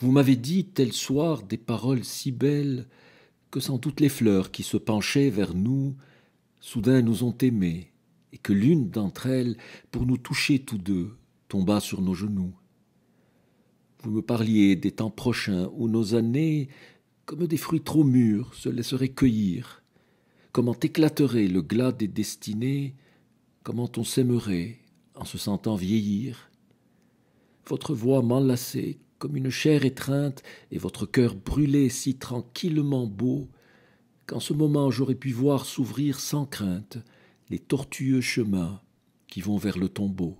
Vous m'avez dit tel soir des paroles si belles que sans toutes les fleurs qui se penchaient vers nous soudain nous ont aimés, et que l'une d'entre elles, pour nous toucher tous deux, tomba sur nos genoux. Vous me parliez des temps prochains où nos années, comme des fruits trop mûrs, se laisseraient cueillir, comment éclaterait le glas des destinées, comment on s'aimerait en se sentant vieillir. Votre voix m'enlaçait comme une chair étreinte, et votre cœur brûlé si tranquillement beau, qu'en ce moment j'aurais pu voir s'ouvrir sans crainte les tortueux chemins qui vont vers le tombeau.